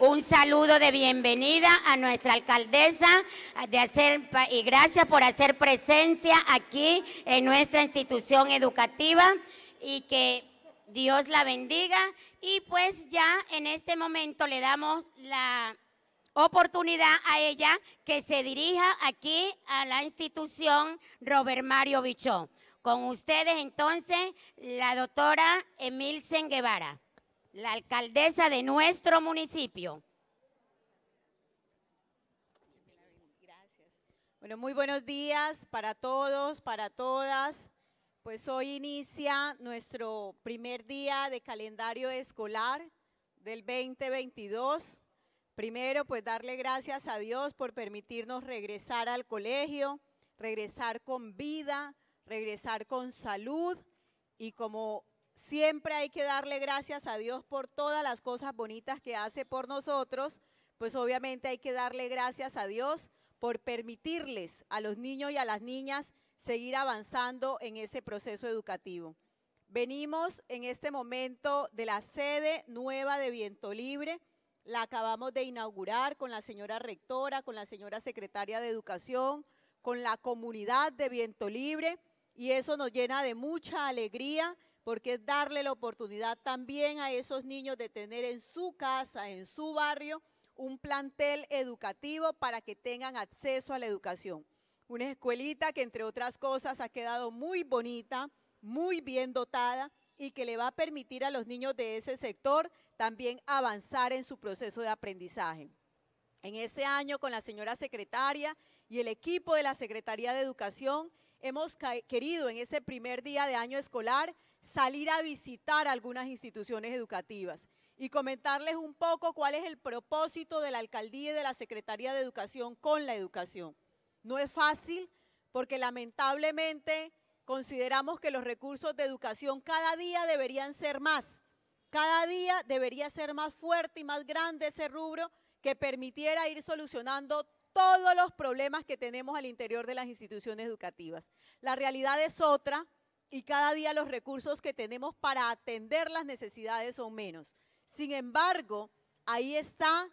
un saludo de bienvenida a nuestra alcaldesa de hacer, y gracias por hacer presencia aquí en nuestra institución educativa y que Dios la bendiga. Y pues ya en este momento le damos la oportunidad a ella que se dirija aquí a la institución Robert Mario Bichó. Con ustedes entonces la doctora Emilsen Guevara la alcaldesa de nuestro municipio. Gracias. Bueno, muy buenos días para todos, para todas. Pues hoy inicia nuestro primer día de calendario escolar del 2022. Primero, pues darle gracias a Dios por permitirnos regresar al colegio, regresar con vida, regresar con salud y como Siempre hay que darle gracias a Dios por todas las cosas bonitas que hace por nosotros, pues obviamente hay que darle gracias a Dios por permitirles a los niños y a las niñas seguir avanzando en ese proceso educativo. Venimos en este momento de la sede nueva de Viento Libre, la acabamos de inaugurar con la señora rectora, con la señora secretaria de Educación, con la comunidad de Viento Libre y eso nos llena de mucha alegría porque es darle la oportunidad también a esos niños de tener en su casa, en su barrio, un plantel educativo para que tengan acceso a la educación. Una escuelita que entre otras cosas ha quedado muy bonita, muy bien dotada y que le va a permitir a los niños de ese sector también avanzar en su proceso de aprendizaje. En este año con la señora secretaria y el equipo de la Secretaría de Educación hemos querido en este primer día de año escolar salir a visitar algunas instituciones educativas y comentarles un poco cuál es el propósito de la alcaldía y de la Secretaría de Educación con la educación. No es fácil porque lamentablemente consideramos que los recursos de educación cada día deberían ser más, cada día debería ser más fuerte y más grande ese rubro que permitiera ir solucionando todos los problemas que tenemos al interior de las instituciones educativas. La realidad es otra, y cada día los recursos que tenemos para atender las necesidades son menos. Sin embargo, ahí está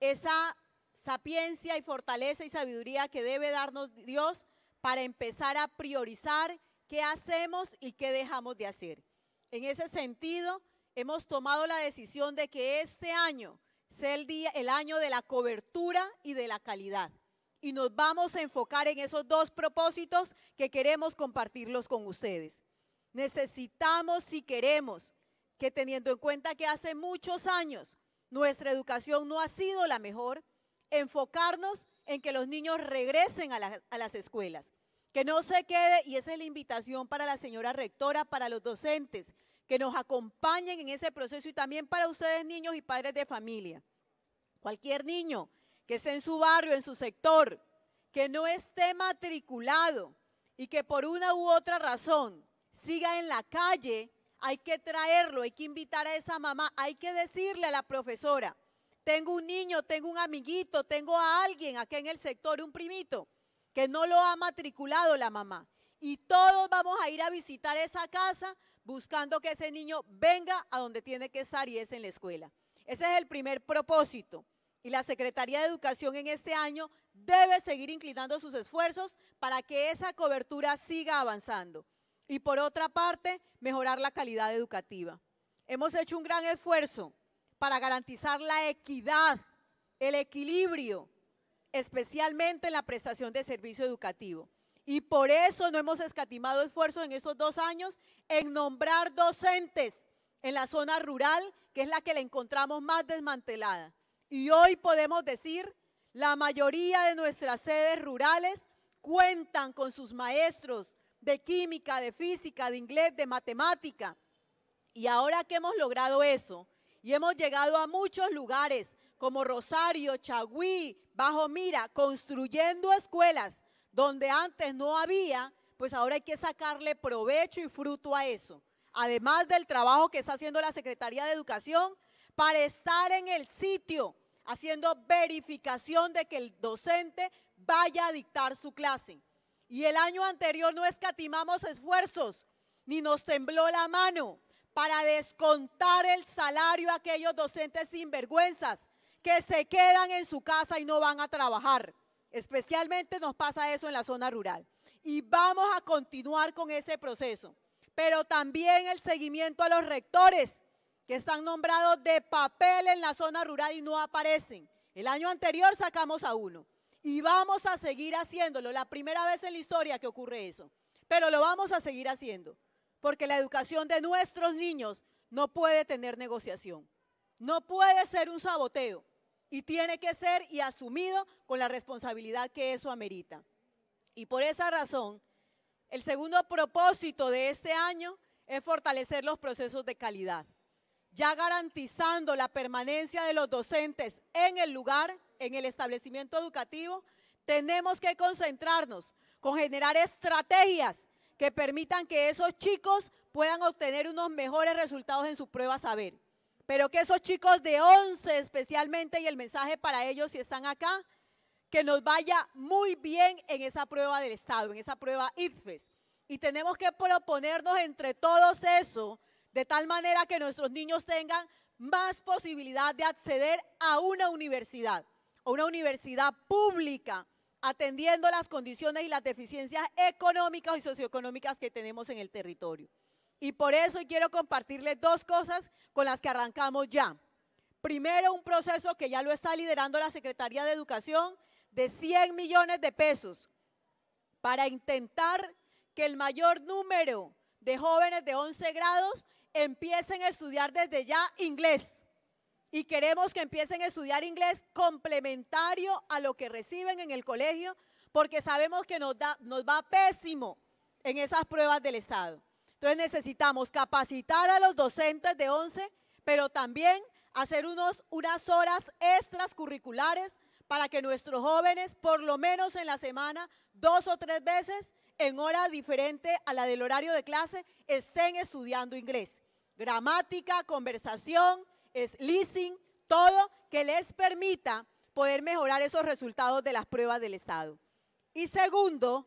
esa sapiencia y fortaleza y sabiduría que debe darnos Dios para empezar a priorizar qué hacemos y qué dejamos de hacer. En ese sentido, hemos tomado la decisión de que este año sea el, año de la cobertura y de la calidad y nos vamos a enfocar en esos dos propósitos que queremos compartirlos con ustedes. Necesitamos, si queremos, que teniendo en cuenta que hace muchos años nuestra educación no ha sido la mejor, enfocarnos en que los niños regresen a, las escuelas, que no se quede, y esa es la invitación para la señora rectora, para los docentes, que nos acompañen en ese proceso y también para ustedes niños y padres de familia. Cualquier niño que esté en su barrio, en su sector, que no esté matriculado y que por una u otra razón siga en la calle, hay que traerlo, hay que invitar a esa mamá, hay que decirle a la profesora, tengo un niño, tengo un amiguito, tengo a alguien aquí en el sector, un primito, que no lo ha matriculado la mamá. Y todos vamos a ir a visitar esa casa buscando que ese niño venga a donde tiene que estar y es en la escuela. Ese es el primer propósito y la Secretaría de Educación en este año debe seguir inclinando sus esfuerzos para que esa cobertura siga avanzando. Y por otra parte, mejorar la calidad educativa. Hemos hecho un gran esfuerzo para garantizar la equidad, el equilibrio, especialmente en la prestación de servicio educativo. Y por eso no hemos escatimado esfuerzos en estos dos años en nombrar docentes en la zona rural, que es la que la encontramos más desmantelada. Y hoy podemos decir, la mayoría de nuestras sedes rurales cuentan con sus maestros de química, de física, de inglés, de matemática. Y ahora que hemos logrado eso y hemos llegado a muchos lugares como Rosario, Chagüí, Bajo Mira, construyendo escuelas donde antes no había, pues ahora hay que sacarle provecho y fruto a eso. Además del trabajo que está haciendo la Secretaría de Educación para estar en el sitio haciendo verificación de que el docente vaya a dictar su clase. Y el año anterior no escatimamos esfuerzos, ni nos tembló la mano para descontar el salario a aquellos docentes sinvergüenzas que se quedan en su casa y no van a trabajar. Especialmente nos pasa eso en la zona rural. Y vamos a continuar con ese proceso, pero también el seguimiento a los rectores que están nombrados de papel en la zona rural y no aparecen. El año anterior sacamos a uno y vamos a seguir haciéndolo. La primera vez en la historia que ocurre eso, pero lo vamos a seguir haciendo porque la educación de nuestros niños no puede tener negociación, no puede ser un saboteo y tiene que ser y asumido con la responsabilidad que eso amerita. Y por esa razón, el segundo propósito de este año es fortalecer los procesos de calidad ya garantizando la permanencia de los docentes en el lugar, en el establecimiento educativo, tenemos que concentrarnos con generar estrategias que permitan que esos chicos puedan obtener unos mejores resultados en su prueba saber. Pero que esos chicos de 11 especialmente, y el mensaje para ellos si están acá, que nos vaya muy bien en esa prueba del Estado, en esa prueba ITFES. Y tenemos que proponernos entre todos eso, de tal manera que nuestros niños tengan más posibilidad de acceder a una universidad, a una universidad pública, atendiendo las condiciones y las deficiencias económicas y socioeconómicas que tenemos en el territorio. Y por eso quiero compartirles dos cosas con las que arrancamos ya. Primero, un proceso que ya lo está liderando la Secretaría de Educación de 100 millones de pesos para intentar que el mayor número de jóvenes de 11 grados empiecen a estudiar desde ya inglés. Y queremos que empiecen a estudiar inglés complementario a lo que reciben en el colegio, porque sabemos que nos, da, nos va pésimo en esas pruebas del Estado. Entonces necesitamos capacitar a los docentes de 11, pero también hacer unos, unas horas extras curriculares para que nuestros jóvenes, por lo menos en la semana, dos o tres veces, en hora diferente a la del horario de clase, estén estudiando inglés. Gramática, conversación, es leasing, todo que les permita poder mejorar esos resultados de las pruebas del Estado. Y segundo,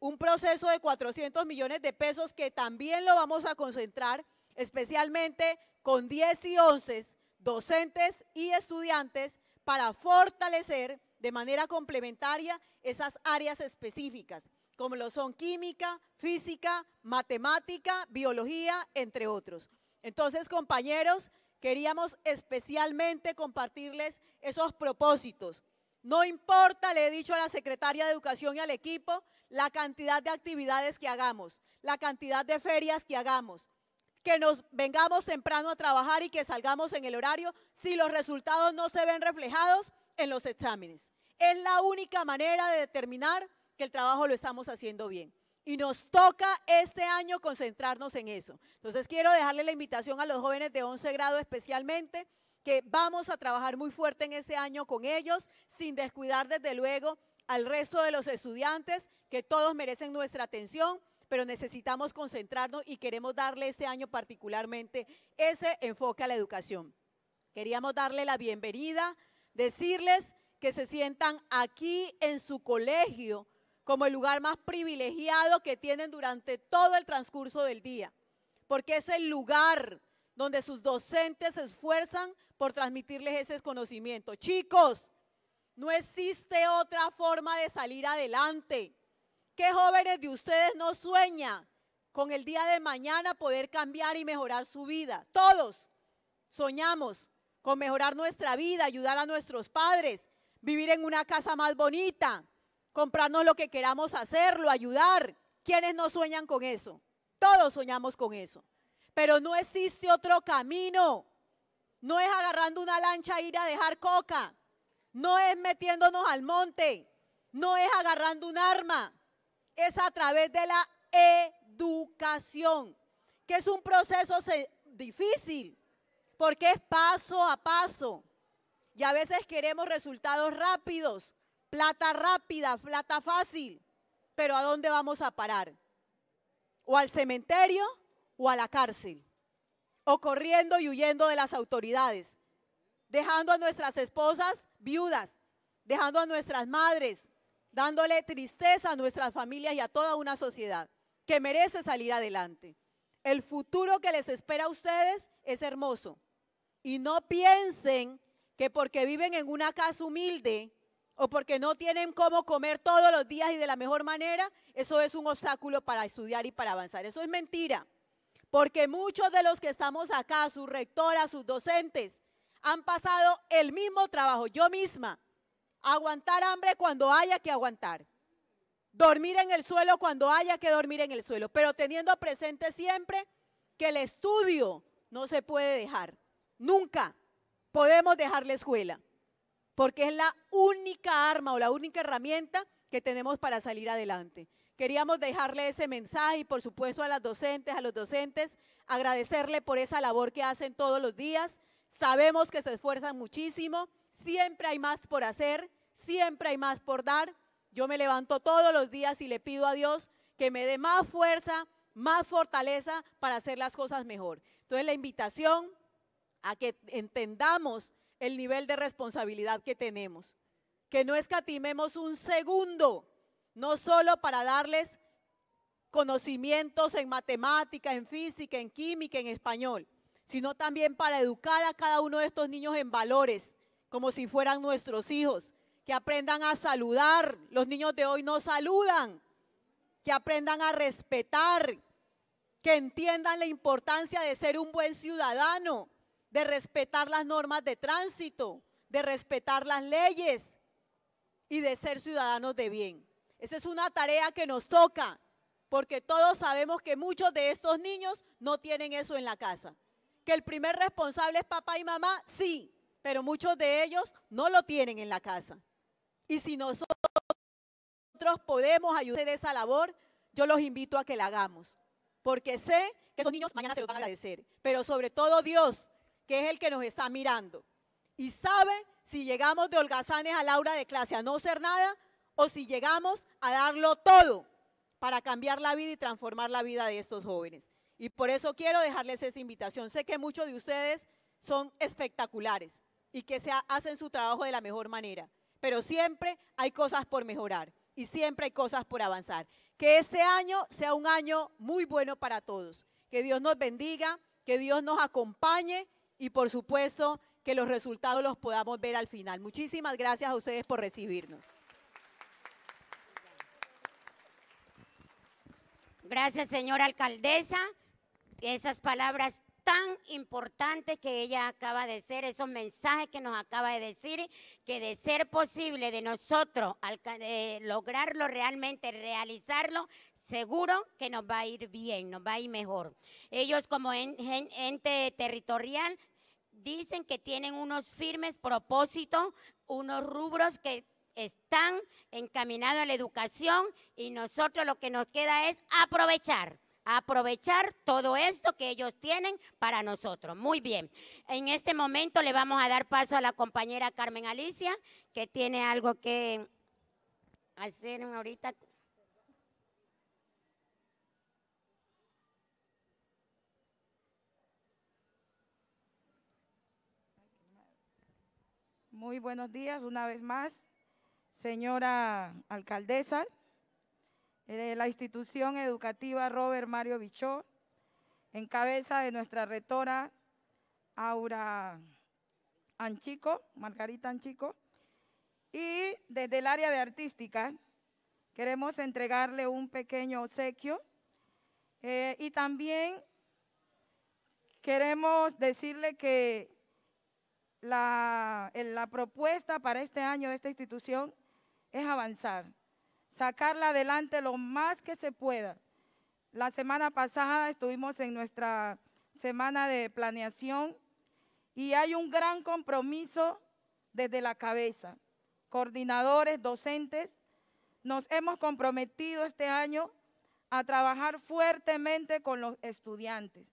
un proceso de 400 millones de pesos que también lo vamos a concentrar especialmente con 10 y 11 docentes y estudiantes para fortalecer de manera complementaria esas áreas específicas, como lo son química, física, matemática, biología, entre otros. Entonces, compañeros, queríamos especialmente compartirles esos propósitos. No importa, le he dicho a la secretaria de Educación y al equipo, la cantidad de actividades que hagamos, la cantidad de ferias que hagamos que nos vengamos temprano a trabajar y que salgamos en el horario si los resultados no se ven reflejados en los exámenes. Es la única manera de determinar que el trabajo lo estamos haciendo bien. Y nos toca este año concentrarnos en eso. Entonces quiero dejarle la invitación a los jóvenes de 11 grado especialmente, que vamos a trabajar muy fuerte en ese año con ellos, sin descuidar desde luego al resto de los estudiantes, que todos merecen nuestra atención pero necesitamos concentrarnos y queremos darle este año particularmente ese enfoque a la educación. Queríamos darle la bienvenida, decirles que se sientan aquí en su colegio como el lugar más privilegiado que tienen durante todo el transcurso del día, porque es el lugar donde sus docentes se esfuerzan por transmitirles ese conocimiento. Chicos, no existe otra forma de salir adelante qué jóvenes de ustedes no sueña con el día de mañana poder cambiar y mejorar su vida? Todos soñamos con mejorar nuestra vida, ayudar a nuestros padres, vivir en una casa más bonita, comprarnos lo que queramos hacerlo, ayudar. ¿Quiénes no sueñan con eso? Todos soñamos con eso. Pero no existe otro camino. No es agarrando una lancha e ir a dejar coca. No es metiéndonos al monte. No es agarrando un arma es a través de la educación, que es un proceso difícil, porque es paso a paso. Y a veces queremos resultados rápidos, plata rápida, plata fácil, pero ¿a dónde vamos a parar? ¿O al cementerio o a la cárcel? ¿O corriendo y huyendo de las autoridades? Dejando a nuestras esposas viudas, dejando a nuestras madres, dándole tristeza a nuestras familias y a toda una sociedad que merece salir adelante. El futuro que les espera a ustedes es hermoso. Y no piensen que porque viven en una casa humilde o porque no tienen cómo comer todos los días y de la mejor manera, eso es un obstáculo para estudiar y para avanzar. Eso es mentira. Porque muchos de los que estamos acá, sus rectoras, sus docentes, han pasado el mismo trabajo. Yo misma aguantar hambre cuando haya que aguantar, dormir en el suelo cuando haya que dormir en el suelo, pero teniendo presente siempre que el estudio no se puede dejar, nunca podemos dejar la escuela, porque es la única arma o la única herramienta que tenemos para salir adelante. Queríamos dejarle ese mensaje y por supuesto a las docentes, a los docentes, agradecerle por esa labor que hacen todos los días. Sabemos que se esfuerzan muchísimo, siempre hay más por hacer, siempre hay más por dar. Yo me levanto todos los días y le pido a Dios que me dé más fuerza, más fortaleza para hacer las cosas mejor. Entonces la invitación a que entendamos el nivel de responsabilidad que tenemos, que no escatimemos un segundo, no solo para darles conocimientos en matemática, en física, en química, en español, sino también para educar a cada uno de estos niños en valores, como si fueran nuestros hijos, que aprendan a saludar, los niños de hoy no saludan, que aprendan a respetar, que entiendan la importancia de ser un buen ciudadano, de respetar las normas de tránsito, de respetar las leyes y de ser ciudadanos de bien. Esa es una tarea que nos toca, porque todos sabemos que muchos de estos niños no tienen eso en la casa. Que el primer responsable es papá y mamá, sí, pero muchos de ellos no lo tienen en la casa. Y si nosotros podemos ayudar en esa labor, yo los invito a que la hagamos, porque sé que esos niños mañana se los van a agradecer, pero sobre todo Dios, que es el que nos está mirando, y sabe si llegamos de holgazanes a Laura de clase a no ser nada, o si llegamos a darlo todo para cambiar la vida y transformar la vida de estos jóvenes. Y por eso quiero dejarles esa invitación. Sé que muchos de ustedes son espectaculares, y que se hacen su trabajo de la mejor manera. Pero siempre hay cosas por mejorar y siempre hay cosas por avanzar. Que este año sea un año muy bueno para todos. Que Dios nos bendiga, que Dios nos acompañe y por supuesto que los resultados los podamos ver al final. Muchísimas gracias a ustedes por recibirnos. Gracias, señora alcaldesa. Esas palabras tan importante que ella acaba de ser, esos mensajes que nos acaba de decir, que de ser posible de nosotros lograrlo realmente, realizarlo, seguro que nos va a ir bien, nos va a ir mejor. Ellos como ente territorial dicen que tienen unos firmes propósitos, unos rubros que están encaminados a la educación y nosotros lo que nos queda es aprovechar aprovechar todo esto que ellos tienen para nosotros. Muy bien, en este momento le vamos a dar paso a la compañera Carmen Alicia, que tiene algo que hacer ahorita. Muy buenos días una vez más, señora alcaldesa, de eh, la institución educativa Robert Mario Bichó, en cabeza de nuestra rectora Aura Anchico, Margarita Anchico, y desde el área de artística queremos entregarle un pequeño obsequio eh, y también queremos decirle que eh, la propuesta para este año de esta institución es avanzar sacarla adelante lo más que se pueda. La semana pasada estuvimos en nuestra semana de planeación y hay un gran compromiso desde la cabeza. Coordinadores, docentes, nos hemos comprometido este año a trabajar fuertemente con los estudiantes,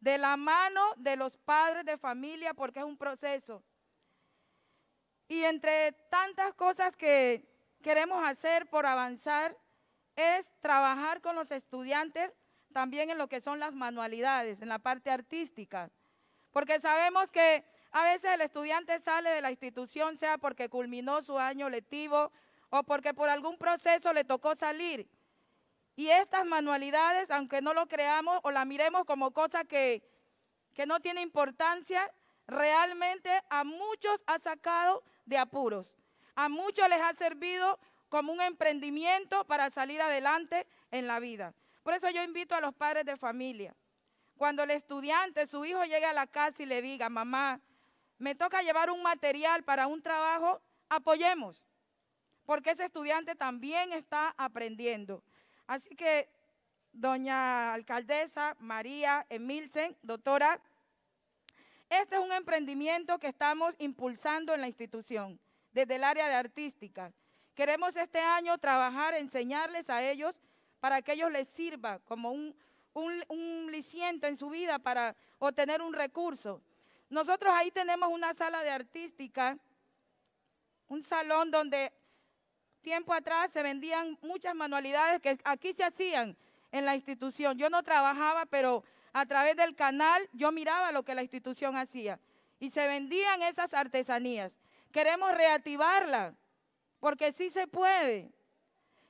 de la mano de los padres de familia, porque es un proceso. Y entre tantas cosas que queremos hacer por avanzar es trabajar con los estudiantes también en lo que son las manualidades, en la parte artística. Porque sabemos que a veces el estudiante sale de la institución, sea porque culminó su año lectivo o porque por algún proceso le tocó salir. Y estas manualidades, aunque no lo creamos o la miremos como cosa que, que no tiene importancia, realmente a muchos ha sacado de apuros. A muchos les ha servido como un emprendimiento para salir adelante en la vida. Por eso yo invito a los padres de familia. Cuando el estudiante, su hijo llegue a la casa y le diga, mamá, me toca llevar un material para un trabajo, apoyemos, porque ese estudiante también está aprendiendo. Así que, doña alcaldesa María Emilsen, doctora, este es un emprendimiento que estamos impulsando en la institución desde el área de artística. Queremos este año trabajar, enseñarles a ellos para que ellos les sirva como un, un, en su vida para obtener un recurso. Nosotros ahí tenemos una sala de artística, un salón donde tiempo atrás se vendían muchas manualidades que aquí se hacían en la institución. Yo no trabajaba, pero a través del canal yo miraba lo que la institución hacía y se vendían esas artesanías. Queremos reactivarla, porque sí se puede.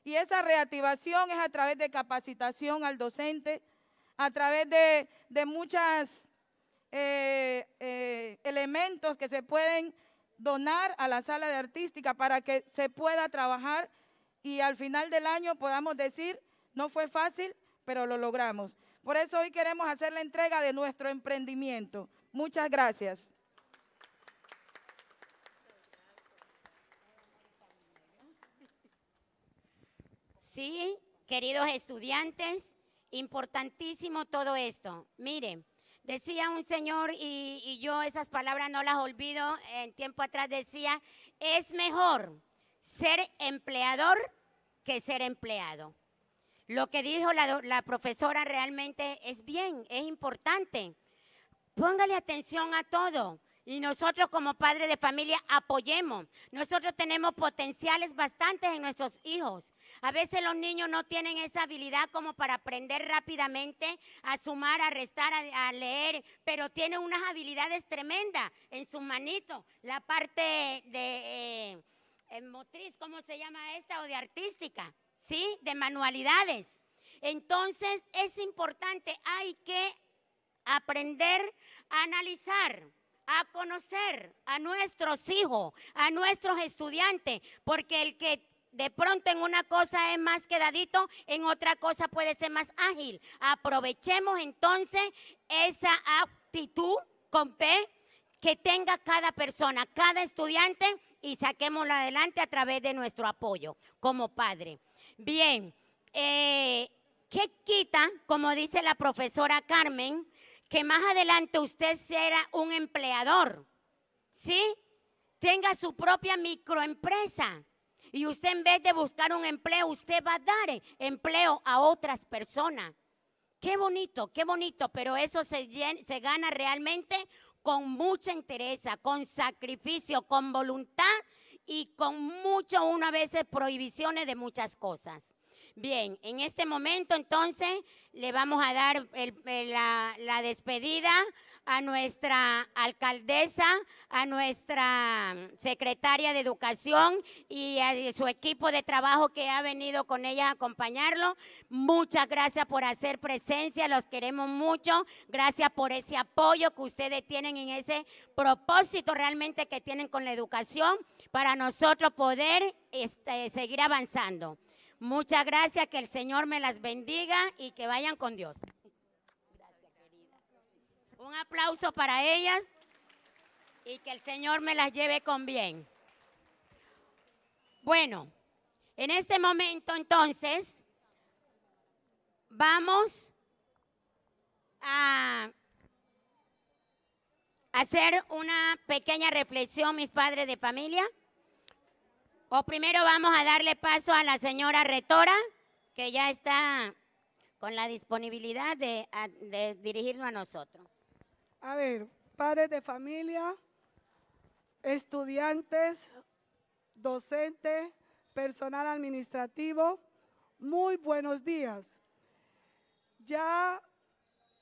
Y esa reactivación es a través de capacitación al docente, a través de, de muchos eh, eh, elementos que se pueden donar a la sala de artística para que se pueda trabajar y al final del año podamos decir, no fue fácil, pero lo logramos. Por eso hoy queremos hacer la entrega de nuestro emprendimiento. Muchas gracias. ¿sí? Queridos estudiantes, importantísimo todo esto. Mire, decía un señor, y, yo esas palabras no las olvido, en tiempo atrás decía, es mejor ser empleador que ser empleado. Lo que dijo la, la, profesora realmente es bien, es importante. Póngale atención a todo. Y nosotros como padres de familia apoyemos. Nosotros tenemos potenciales bastantes en nuestros hijos. A veces los niños no tienen esa habilidad como para aprender rápidamente a sumar, a restar, a, leer, pero tienen unas habilidades tremendas en su manito. La parte de eh, eh, motriz, ¿cómo se llama esta? O de artística, ¿sí? De manualidades. Entonces es importante, hay que aprender a analizar a conocer a nuestros hijos, a nuestros estudiantes, porque el que de pronto en una cosa es más quedadito, en otra cosa puede ser más ágil. Aprovechemos entonces esa aptitud con P que tenga cada persona, cada estudiante y saquémosla adelante a través de nuestro apoyo como padre. Bien, eh, ¿qué quita, como dice la profesora Carmen, que más adelante usted será un empleador? ¿Sí? Tenga su propia microempresa y usted en vez de buscar un empleo, usted va a dar eh, empleo a otras personas. Qué bonito, qué bonito, pero eso se, gana realmente con mucha entereza, con sacrificio, con voluntad y con mucho, una vez, eh, prohibiciones de muchas cosas. Bien, en este momento entonces le vamos a dar eh, la despedida a nuestra alcaldesa, a nuestra mm, secretaria de educación y a su equipo de trabajo que ha venido con ella a acompañarlo. Muchas gracias por hacer presencia, los queremos mucho. Gracias por ese apoyo que ustedes tienen en ese propósito realmente que tienen con la educación para nosotros poder este, seguir avanzando. Muchas gracias, que el Señor me las bendiga y que vayan con Dios. Un aplauso para ellas y que el Señor me las lleve con bien. Bueno, en este momento entonces vamos a hacer una pequeña reflexión, mis padres de familia. O primero vamos a darle paso a la señora Retora, que ya está con la disponibilidad de, de dirigirnos a nosotros. A ver, padres de familia, estudiantes, docentes, personal administrativo, muy buenos días. Ya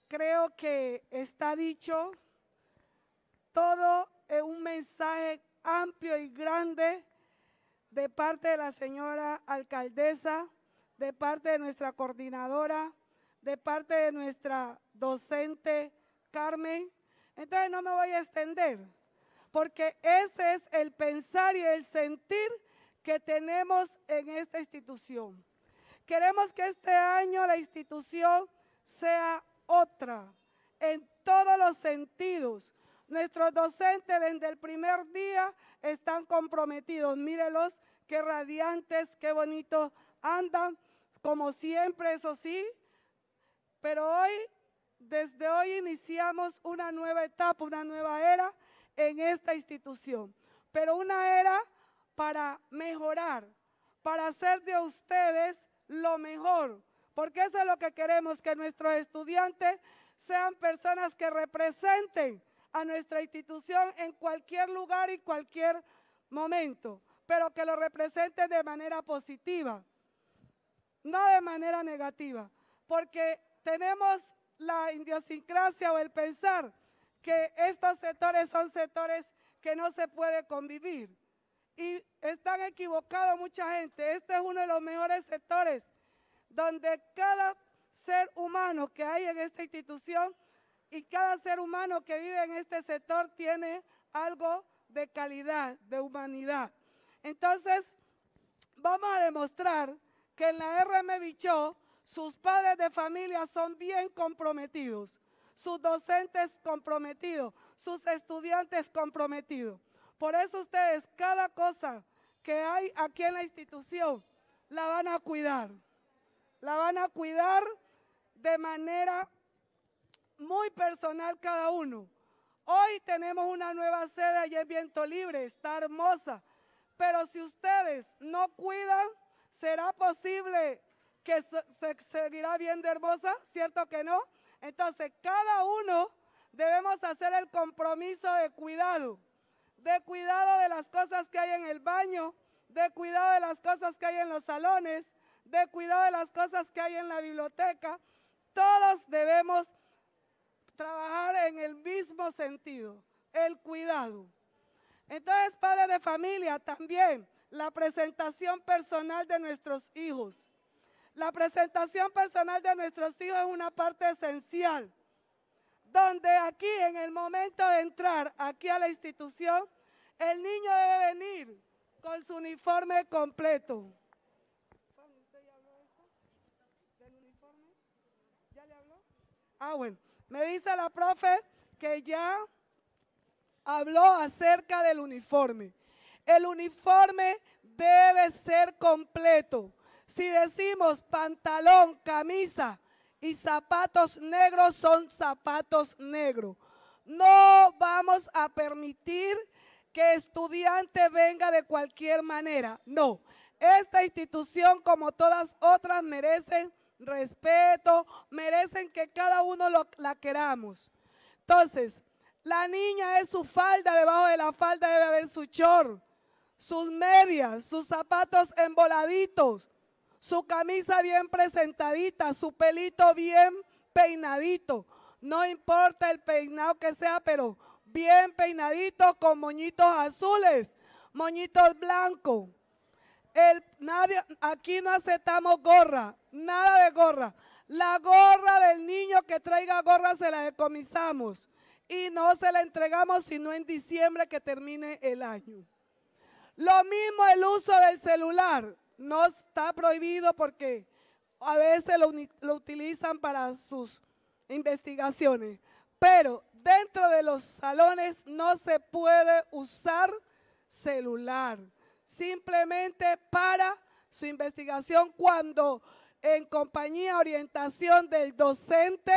creo que está dicho todo es un mensaje amplio y grande de parte de la señora alcaldesa, de parte de nuestra coordinadora, de parte de nuestra docente Carmen, entonces no me voy a extender, porque ese es el pensar y el sentir que tenemos en esta institución. Queremos que este año la institución sea otra en todos los sentidos. Nuestros docentes desde el primer día están comprometidos. Mírelos, qué radiantes, qué bonitos andan, como siempre, eso sí. Pero hoy desde hoy iniciamos una nueva etapa, una nueva era en esta institución, pero una era para mejorar, para hacer de ustedes lo mejor, porque eso es lo que queremos, que nuestros estudiantes sean personas que representen a nuestra institución en cualquier lugar y cualquier momento, pero que lo representen de manera positiva, no de manera negativa, porque tenemos la idiosincrasia o el pensar que estos sectores son sectores que no se puede convivir. Y están equivocados mucha gente. Este es uno de los mejores sectores donde cada ser humano que hay en esta institución y cada ser humano que vive en este sector tiene algo de calidad, de humanidad. Entonces, vamos a demostrar que en la RM Bichó sus padres de familia son bien comprometidos, sus docentes comprometidos, sus estudiantes comprometidos. Por eso ustedes, cada cosa que hay aquí en la institución, la van a cuidar. La van a cuidar de manera muy personal cada uno. Hoy tenemos una nueva sede allí en Viento Libre, está hermosa. Pero si ustedes no cuidan, será posible que se seguirá viendo hermosa, ¿cierto que no? Entonces, cada uno debemos hacer el compromiso de cuidado, de cuidado de las cosas que hay en el baño, de cuidado de las cosas que hay en los salones, de cuidado de las cosas que hay en la biblioteca. Todos debemos trabajar en el mismo sentido, el cuidado. Entonces, padre de familia, también la presentación personal de nuestros hijos. La presentación personal de nuestros hijos es una parte esencial, donde aquí en el momento de entrar aquí a la institución, el niño debe venir con su uniforme completo. Ah, bueno. Me dice la profe que ya habló acerca del uniforme. El uniforme debe ser completo. Si decimos pantalón, camisa y zapatos negros son zapatos negros. No vamos a permitir que estudiante venga de cualquier manera. No, esta institución como todas otras merece respeto, merecen que cada uno la queramos. Entonces, la niña es su falda, debajo de la falda debe haber su chor, sus medias, sus zapatos emboladitos, su camisa bien presentadita, su pelito bien peinadito. No importa el peinado que sea, pero bien peinadito con moñitos azules, moñitos blancos. El, nadie, aquí no aceptamos gorra, nada de gorra. La gorra del niño que traiga gorra se la decomisamos y no se la entregamos sino en diciembre que termine el año. Lo mismo el uso del celular. No está prohibido porque a veces lo, utilizan para sus investigaciones. Pero dentro de los salones no se puede usar celular. Simplemente para su investigación cuando en compañía orientación del docente,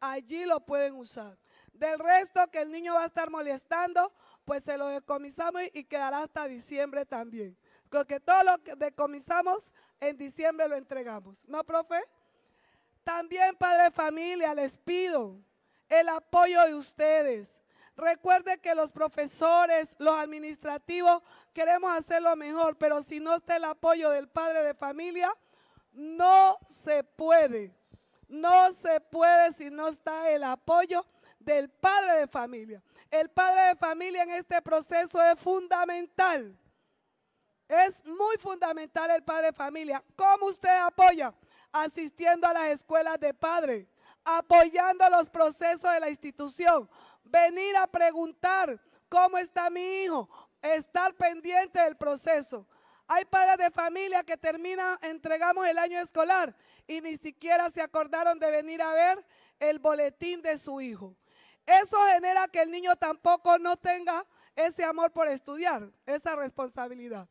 allí lo pueden usar. Del resto que el niño va a estar molestando, pues se lo decomisamos y quedará hasta diciembre también que todo lo que decomisamos en diciembre lo entregamos. ¿No, profe? También, padre de familia, les pido el apoyo de ustedes. Recuerde que los profesores, los administrativos, queremos hacer lo mejor, pero si no está el apoyo del padre de familia, no se puede. No se puede si no está el apoyo del padre de familia. El padre de familia en este proceso es fundamental. Es muy fundamental el padre de familia. ¿Cómo usted apoya? Asistiendo a las escuelas de padre, apoyando los procesos de la institución, venir a preguntar cómo está mi hijo, estar pendiente del proceso. Hay padres de familia que termina, entregamos el año escolar y ni siquiera se acordaron de venir a ver el boletín de su hijo. Eso genera que el niño tampoco no tenga ese amor por estudiar, esa responsabilidad.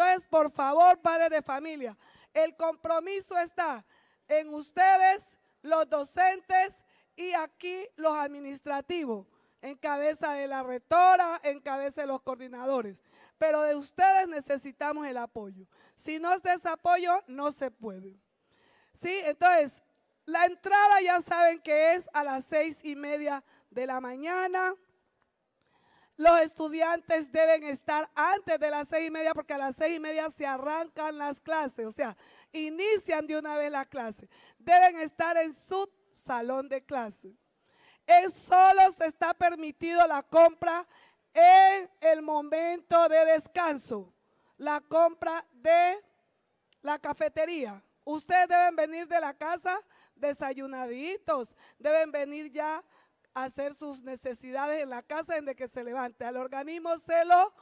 Entonces, por favor, padres de familia, el compromiso está en ustedes, los docentes y aquí los administrativos, en cabeza de la rectora, en cabeza de los coordinadores. Pero de ustedes necesitamos el apoyo. Si no es apoyo, no se puede. ¿Sí? Entonces, la entrada ya saben que es a las seis y media de la mañana. Los estudiantes deben estar antes de las seis y media porque a las seis y media se arrancan las clases, o sea, inician de una vez la clase. Deben estar en su salón de clase. Es solo se está permitido la compra en el momento de descanso, la compra de la cafetería. Ustedes deben venir de la casa desayunaditos, deben venir ya hacer sus necesidades en la casa desde que se levante. Al organismo se lo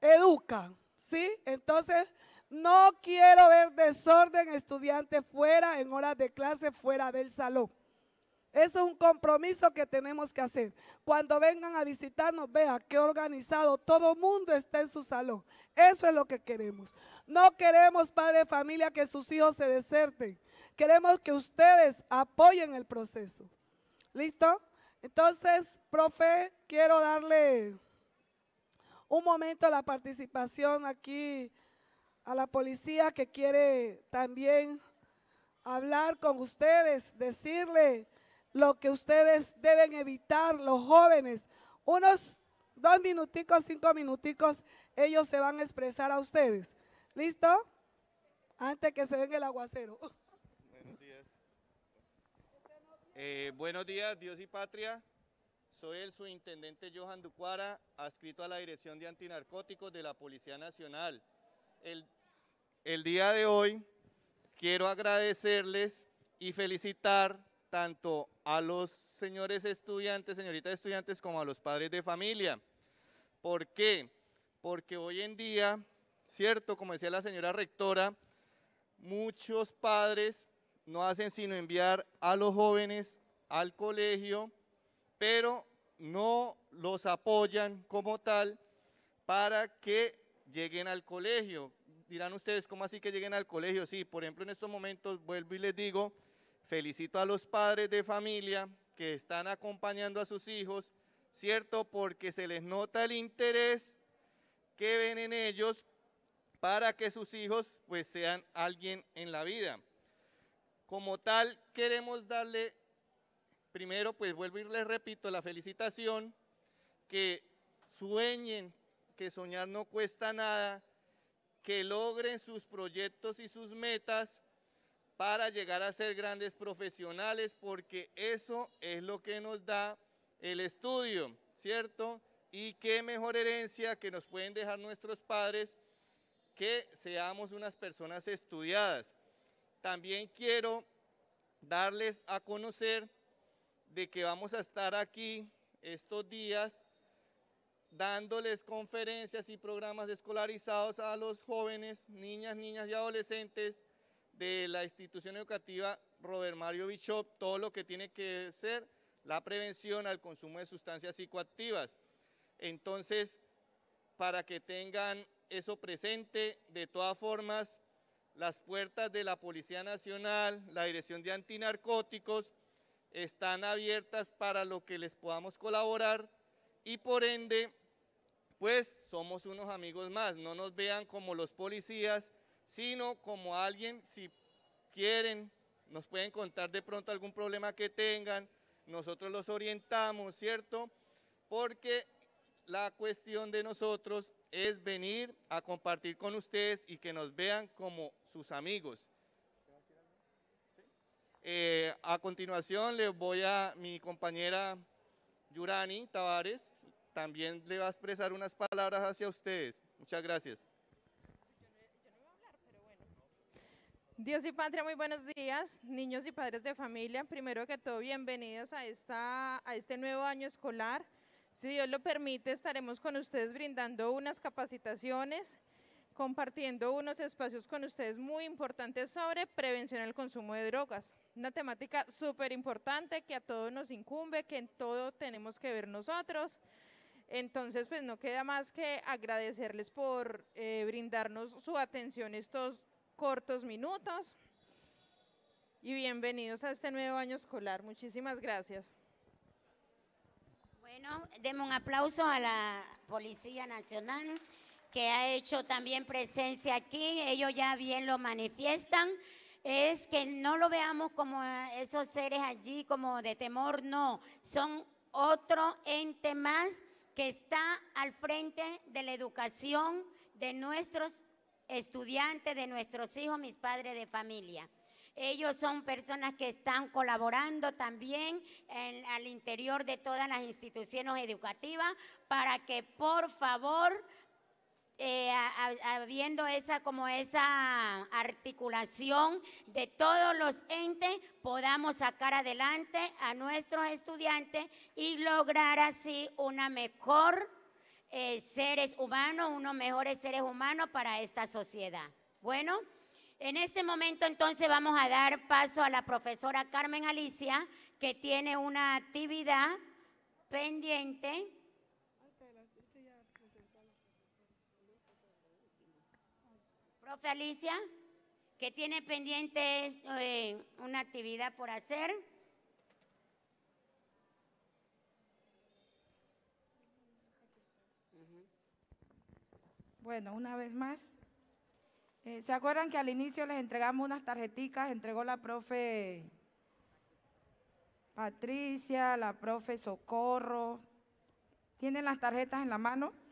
educa, ¿sí? Entonces, no quiero ver desorden estudiante fuera, en horas de clase, fuera del salón. Eso es un compromiso que tenemos que hacer. Cuando vengan a visitarnos, vea qué organizado, todo mundo está en su salón. Eso es lo que queremos. No queremos, padre de familia, que sus hijos se deserten. Queremos que ustedes apoyen el proceso. ¿Listo? Entonces, profe, quiero darle un momento a la participación aquí a la policía que quiere también hablar con ustedes, decirle lo que ustedes deben evitar, los jóvenes. Unos dos minuticos, cinco minuticos, ellos se van a expresar a ustedes. ¿Listo? Antes que se venga el aguacero. Eh, buenos días, Dios y Patria. Soy el subintendente Johan Ducuara, adscrito a la Dirección de Antinarcóticos de la Policía Nacional. El, el día de hoy quiero agradecerles y felicitar tanto a los señores estudiantes, señoritas estudiantes, como a los padres de familia. ¿Por qué? Porque hoy en día, cierto, como decía la señora rectora, muchos padres no hacen sino enviar a los jóvenes al colegio, pero no los apoyan como tal para que lleguen al colegio. Dirán ustedes, ¿cómo así que lleguen al colegio? Sí, por ejemplo, en estos momentos vuelvo y les digo, felicito a los padres de familia que están acompañando a sus hijos, ¿cierto? Porque se les nota el interés que ven en ellos para que sus hijos pues sean alguien en la vida. Como tal, queremos darle, primero, pues vuelvo y les repito, la felicitación, que sueñen, que soñar no cuesta nada, que logren sus proyectos y sus metas para llegar a ser grandes profesionales, porque eso es lo que nos da el estudio, ¿cierto? Y qué mejor herencia que nos pueden dejar nuestros padres que seamos unas personas estudiadas. También quiero darles a conocer de que vamos a estar aquí estos días dándoles conferencias y programas escolarizados a los jóvenes, niñas, niñas y adolescentes de la institución educativa Robert Mario Bishop, todo lo que tiene que ser la prevención al consumo de sustancias psicoactivas. Entonces, para que tengan eso presente, de todas formas, las puertas de la Policía Nacional, la Dirección de Antinarcóticos, están abiertas para lo que les podamos colaborar y por ende, pues somos unos amigos más, no nos vean como los policías, sino como alguien, si quieren, nos pueden contar de pronto algún problema que tengan, nosotros los orientamos, ¿cierto? Porque la cuestión de nosotros es venir a compartir con ustedes y que nos vean como sus amigos. Eh, a continuación les voy a mi compañera Yurani Tavares, también le va a expresar unas palabras hacia ustedes. Muchas gracias. Dios y Patria, muy buenos días, niños y padres de familia. Primero que todo, bienvenidos a, esta, a este nuevo año escolar. Si Dios lo permite, estaremos con ustedes brindando unas capacitaciones compartiendo unos espacios con ustedes muy importantes sobre prevención del consumo de drogas. Una temática súper importante que a todos nos incumbe, que en todo tenemos que ver nosotros. Entonces, pues no queda más que agradecerles por eh, brindarnos su atención estos cortos minutos y bienvenidos a este nuevo año escolar. Muchísimas gracias. Bueno, demos un aplauso a la Policía Nacional que ha hecho también presencia aquí, ellos ya bien lo manifiestan, es que no lo veamos como esos seres allí como de temor, no, son otro ente más que está al frente de la educación de nuestros estudiantes, de nuestros hijos, mis padres de familia. Ellos son personas que están colaborando también al interior de todas las instituciones educativas para que por favor eh, habiendo esa como esa articulación de todos los entes, podamos sacar adelante a nuestros estudiantes y lograr así una mejor eh, seres humanos, unos mejores seres humanos para esta sociedad. Bueno, en este momento entonces vamos a dar paso a la profesora Carmen Alicia, que tiene una actividad pendiente. Profe Alicia, que tiene pendiente eh, una actividad por hacer. Bueno, una vez más. Eh, ¿Se acuerdan que al inicio les entregamos unas tarjeticas? Entregó la profe Patricia, la profe Socorro. ¿Tienen las tarjetas en la mano?